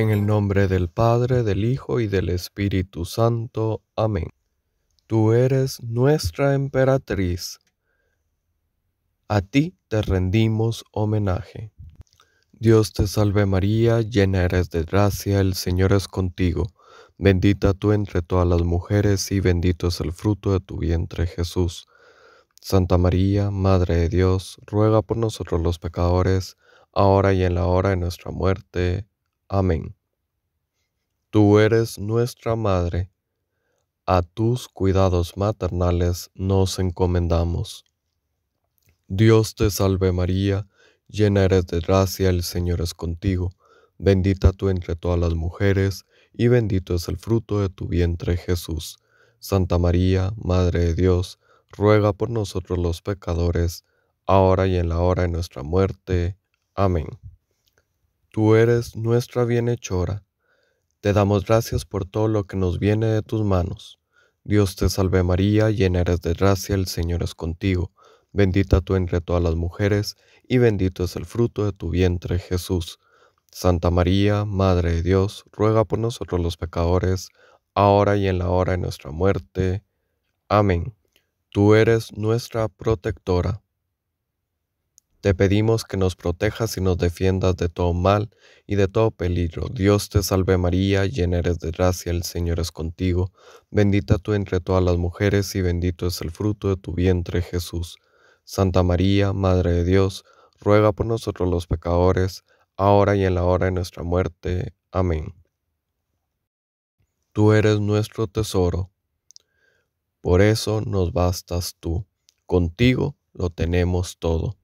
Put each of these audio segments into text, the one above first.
En el nombre del Padre, del Hijo y del Espíritu Santo. Amén. Tú eres nuestra emperatriz. A ti te rendimos homenaje. Dios te salve María, llena eres de gracia, el Señor es contigo. Bendita tú entre todas las mujeres y bendito es el fruto de tu vientre Jesús. Santa María, Madre de Dios, ruega por nosotros los pecadores, ahora y en la hora de nuestra muerte. Amén. Tú eres nuestra Madre, a tus cuidados maternales nos encomendamos. Dios te salve María, llena eres de gracia, el Señor es contigo, bendita tú entre todas las mujeres, y bendito es el fruto de tu vientre Jesús. Santa María, Madre de Dios, ruega por nosotros los pecadores, ahora y en la hora de nuestra muerte. Amén. Tú eres nuestra bienhechora. Te damos gracias por todo lo que nos viene de tus manos. Dios te salve María, llena eres de gracia, el Señor es contigo. Bendita tú entre todas las mujeres, y bendito es el fruto de tu vientre Jesús. Santa María, Madre de Dios, ruega por nosotros los pecadores, ahora y en la hora de nuestra muerte. Amén. Tú eres nuestra protectora. Te pedimos que nos protejas y nos defiendas de todo mal y de todo peligro. Dios te salve María, llena eres de gracia, el Señor es contigo. Bendita tú entre todas las mujeres y bendito es el fruto de tu vientre Jesús. Santa María, Madre de Dios, ruega por nosotros los pecadores, ahora y en la hora de nuestra muerte. Amén. Tú eres nuestro tesoro, por eso nos bastas tú. Contigo lo tenemos todo.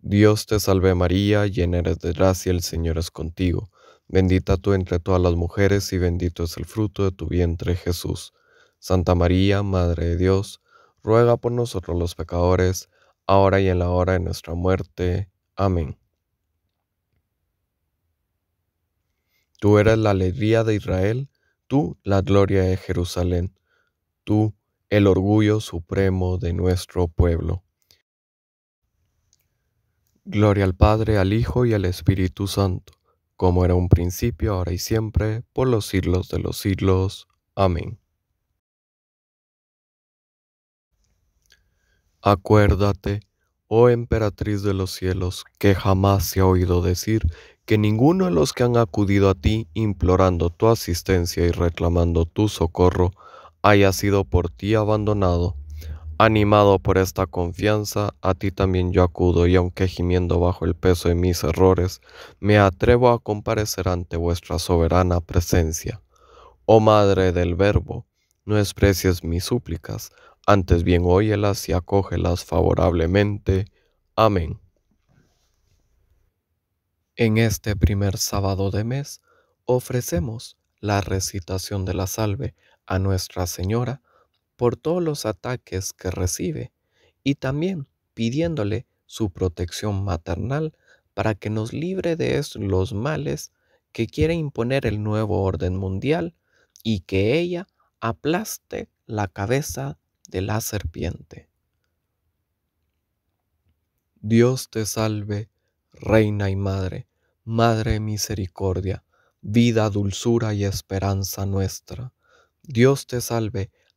Dios te salve María, llena eres de gracia, el Señor es contigo. Bendita tú entre todas las mujeres y bendito es el fruto de tu vientre Jesús. Santa María, Madre de Dios, ruega por nosotros los pecadores, ahora y en la hora de nuestra muerte. Amén. Tú eres la alegría de Israel, tú la gloria de Jerusalén, tú el orgullo supremo de nuestro pueblo. Gloria al Padre, al Hijo y al Espíritu Santo, como era un principio, ahora y siempre, por los siglos de los siglos. Amén. Acuérdate, oh emperatriz de los cielos, que jamás se ha oído decir que ninguno de los que han acudido a ti implorando tu asistencia y reclamando tu socorro haya sido por ti abandonado. Animado por esta confianza, a ti también yo acudo y aunque gimiendo bajo el peso de mis errores, me atrevo a comparecer ante vuestra soberana presencia. Oh Madre del Verbo, no desprecies mis súplicas, antes bien óyelas y acógelas favorablemente. Amén. En este primer sábado de mes ofrecemos la recitación de la salve a Nuestra Señora, por todos los ataques que recibe y también pidiéndole su protección maternal para que nos libre de los males que quiere imponer el nuevo orden mundial y que ella aplaste la cabeza de la serpiente. Dios te salve, Reina y Madre, Madre misericordia, vida, dulzura y esperanza nuestra. Dios te salve,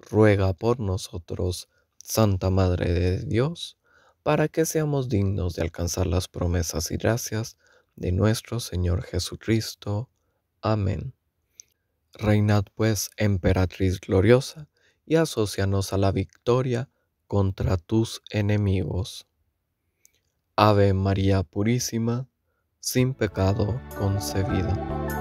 ruega por nosotros, Santa Madre de Dios, para que seamos dignos de alcanzar las promesas y gracias de nuestro Señor Jesucristo. Amén. Reinad pues, emperatriz gloriosa, y asócianos a la victoria contra tus enemigos. Ave María Purísima, sin pecado concebida.